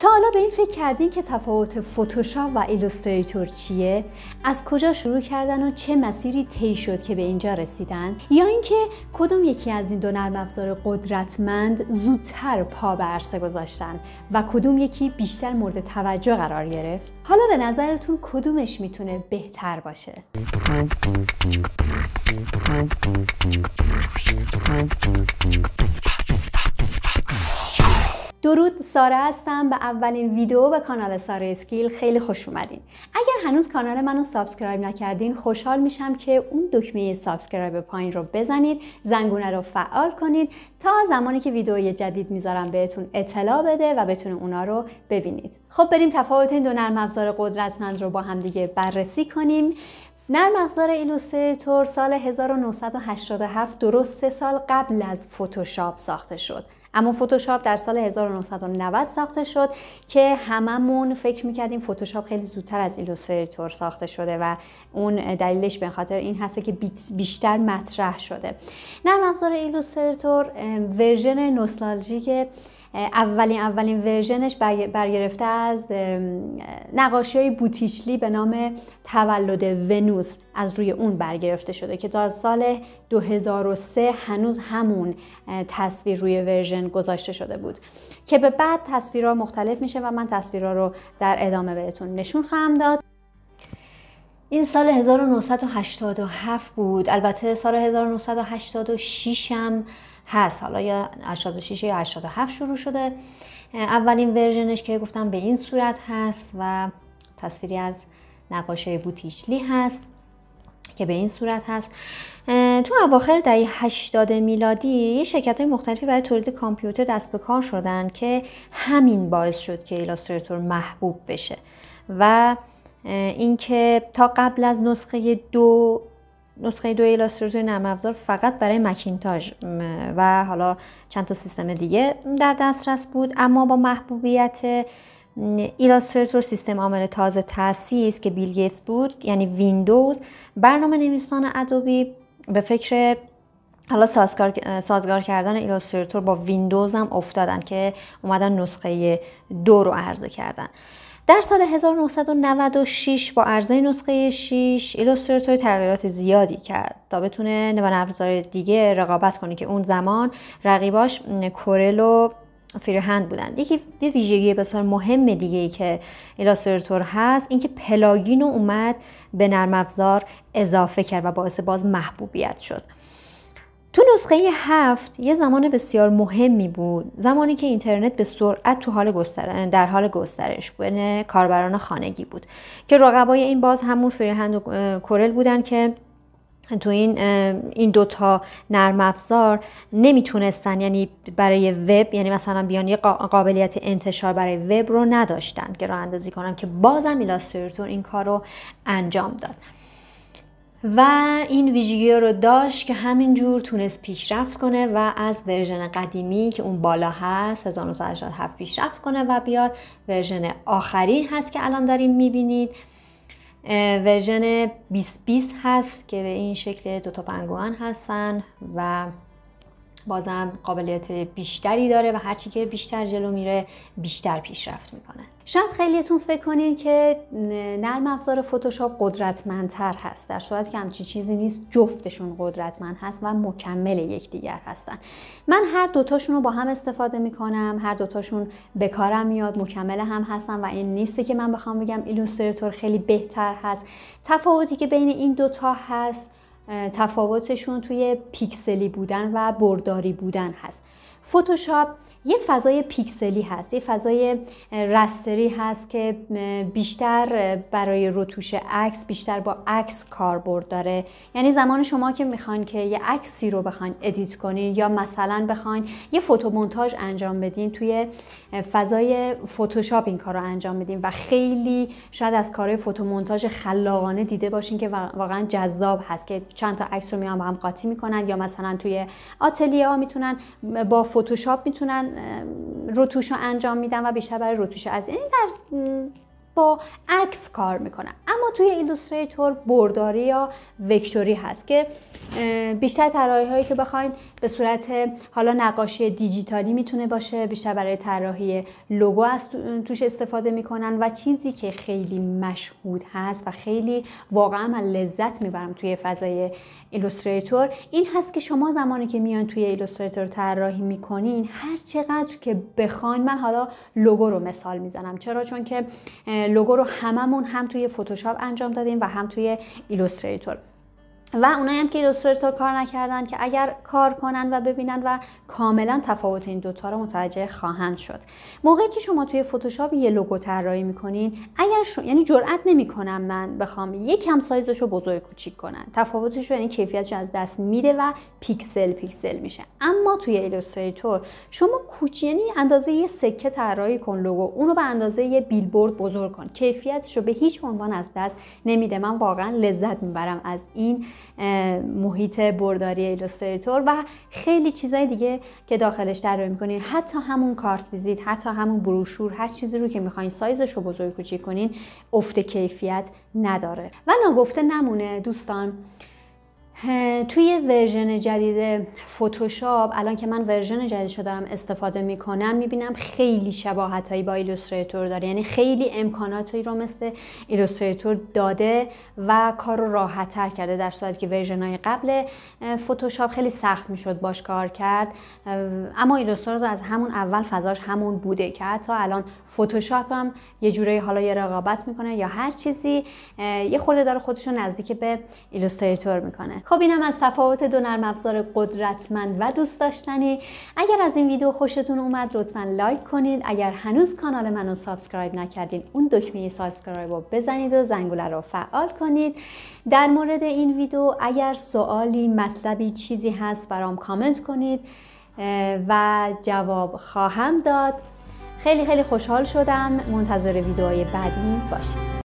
تا حالا به این فکر کردین که تفاوت فتوشاپ و ایلوستریتور چیه؟ از کجا شروع کردن و چه مسیری طی شد که به اینجا رسیدن؟ یا اینکه کدوم یکی از این دو نرم افزار قدرتمند زودتر پا به عرصه گذاشتن و کدوم یکی بیشتر مورد توجه قرار گرفت؟ حالا به نظرتون کدومش میتونه بهتر باشه؟ درود ساره هستم به اولین ویدیو به کانال ساره اسکیل خیلی خوش اومدین اگر هنوز کانال منو سابسکرایب نکردین خوشحال میشم که اون دکمه سابسکرایب پایین رو بزنید زنگونه رو فعال کنید تا زمانی که ویدیو جدید میذارم بهتون اطلاع بده و بتونه اونا رو ببینید خب بریم تفاوت این دو نرم افزار قدرتمند رو با همدیگه بررسی کنیم نرم افزار ایلوستریتور سال 1987 درست سه سال قبل از فتوشاپ ساخته شد اما فتوشاپ در سال 1990 ساخته شد که هممون فکر میکردیم فتوشاپ خیلی زودتر از ایلوستریتور ساخته شده و اون دلیلش به خاطر این هسته که بیشتر مطرح شده نرم افزار ایلوستریتور ورژن نوستالژیک اولین اولین ورژنش برگرفته از نقاشی های بوتیچلی به نام تولد ونوس از روی اون برگرفته شده که تا سال 2003 هنوز همون تصویر روی ورژن گذاشته شده بود که به بعد تصویرها مختلف میشه و من تصویرها رو در ادامه بهتون نشون خواهم داد این سال 1987 بود البته سال 1986 هم هست حالا یا 86 یا 87 شروع شده اولین ورژنش که گفتم به این صورت هست و تصویری از نقاشه بوتیچلی هست که به این صورت هست تو اواخر دهه 80 میلادی شرکت های مختلفی برای تولید کامپیوتر دست به کار شدن که همین باعث شد که ایلاستراتور محبوب بشه و اینکه تا قبل از نسخه دو نسخه دو ایلاستریتور نرم فقط برای مکینتاش و حالا چند تا سیستم دیگه در دسترس بود اما با محبوبیت ایلاستریتور سیستم عامل تازه تاسیس که بیل گیتس بود یعنی ویندوز برنامه نویسان ادوبی به فکر حالا سازگار, کردن ایلاستریتور با ویندوز هم افتادن که اومدن نسخه دو رو عرضه کردن در سال 1996 با ارزای نسخه 6 ایلوستراتور تغییرات زیادی کرد تا بتونه نرم افزار دیگه رقابت کنه که اون زمان رقیباش کورل و فیرهند بودن یکی یه ویژگی بسیار مهم دیگه ای که ایلاستراتور هست اینکه پلاگین رو اومد به نرم افزار اضافه کرد و باعث باز محبوبیت شد تو نسخه هفت یه زمان بسیار مهمی بود زمانی که اینترنت به سرعت تو حال در حال گسترش بود یعنی کاربران خانگی بود که رقبای این باز همون فریهند و کورل بودن که تو این این دوتا نرم افزار نمیتونستن یعنی برای وب یعنی مثلا بیان یه قابلیت انتشار برای وب رو نداشتن که راه اندازی کنم که بازم ایلاستریتور این کار رو انجام داد و این ویژگی رو داشت که همینجور تونست پیشرفت کنه و از ورژن قدیمی که اون بالا هست 1987 پیشرفت کنه و بیاد ورژن آخرین هست که الان داریم میبینید ورژن 2020 هست که به این شکل دوتا پنگوان هستن و بازم قابلیت بیشتری داره و هرچی که بیشتر جلو میره بیشتر پیشرفت میکنه شاید خیلیتون فکر کنین که نرم افزار فتوشاپ قدرتمندتر هست در صورتی که همچی چیزی نیست جفتشون قدرتمند هست و مکمل یکدیگر هستن من هر دوتاشون رو با هم استفاده میکنم هر دوتاشون به کارم میاد مکمل هم هستن و این نیسته که من بخوام بگم ایلوستریتور خیلی بهتر هست تفاوتی که بین این دوتا هست تفاوتشون توی پیکسلی بودن و برداری بودن هست فتوشاپ یه فضای پیکسلی هست یه فضای رستری هست که بیشتر برای رتوش عکس بیشتر با عکس کاربرد داره یعنی زمان شما که میخواین که یه عکسی رو بخواین ادیت کنین یا مثلا بخواین یه فوتومونتاژ انجام بدین توی فضای فتوشاپ این کار رو انجام بدین و خیلی شاید از کارهای فوتومونتاژ خلاقانه دیده باشین که واقعا جذاب هست که چند تا عکس رو با هم قاطی میکنن یا مثلا توی آتلیه ها میتونن با فتوشاپ میتونن روتوش رو انجام میدن و بیشتر برای روتوش از این در با عکس کار میکنن اما توی ایلوستریتور برداری یا وکتوری هست که بیشتر طراحی هایی که بخواین به صورت حالا نقاشی دیجیتالی میتونه باشه بیشتر برای طراحی لوگو از توش استفاده میکنن و چیزی که خیلی مشهود هست و خیلی واقعا من لذت میبرم توی فضای ایلوستریتور این هست که شما زمانی که میان توی ایلوستریتور طراحی میکنین هر چقدر که بخواین من حالا لوگو رو مثال میزنم چرا چون که لوگو رو هممون هم توی فتوشاپ انجام دادیم و هم توی ایلوستریتور و اونایی هم که ایلوستریتور کار نکردن که اگر کار کنن و ببینن و کاملا تفاوت این دوتا رو متوجه خواهند شد موقعی که شما توی فتوشاپ یه لوگو طراحی میکنین اگر شو... یعنی جرئت نمیکنم من بخوام یکم سایزش رو بزرگ کوچیک کنن تفاوتش رو یعنی کیفیتش از دست میده و پیکسل پیکسل میشه اما توی ایلوستریتور شما کوچ یعنی اندازه یه سکه طراحی کن لوگو اونو به اندازه یه بیلبورد بزرگ کن کیفیتش رو به هیچ عنوان از دست نمیده من واقعا لذت میبرم از این محیط برداری ایلوستریتور و خیلی چیزای دیگه که داخلش رو میکنین حتی همون کارت ویزیت حتی همون بروشور هر چیزی رو که میخواین سایزش رو بزرگ کوچیک کنین افت کیفیت نداره و ناگفته نمونه دوستان توی ورژن جدید فتوشاپ الان که من ورژن جدیدش دارم استفاده میکنم میبینم خیلی شباهت با ایلوستریتور داره یعنی خیلی امکاناتی رو مثل ایلوستریتور داده و کار رو کرده در صورتی که ورژن های قبل فتوشاپ خیلی سخت میشد باش کار کرد اما ایلوستریتور از همون اول فضاش همون بوده که حتی الان فتوشاپ هم یه جوری حالا یه رقابت میکنه یا هر چیزی یه خورده داره خودش نزدیک به ایلوستریتور میکنه خب اینم از تفاوت دو نرم افزار قدرتمند و دوست داشتنی اگر از این ویدیو خوشتون اومد لطفا لایک کنید اگر هنوز کانال منو سابسکرایب نکردین اون دکمه سابسکرایب رو بزنید و زنگوله رو فعال کنید در مورد این ویدیو اگر سوالی مطلبی چیزی هست برام کامنت کنید و جواب خواهم داد خیلی خیلی خوشحال شدم منتظر ویدیوهای بعدی باشید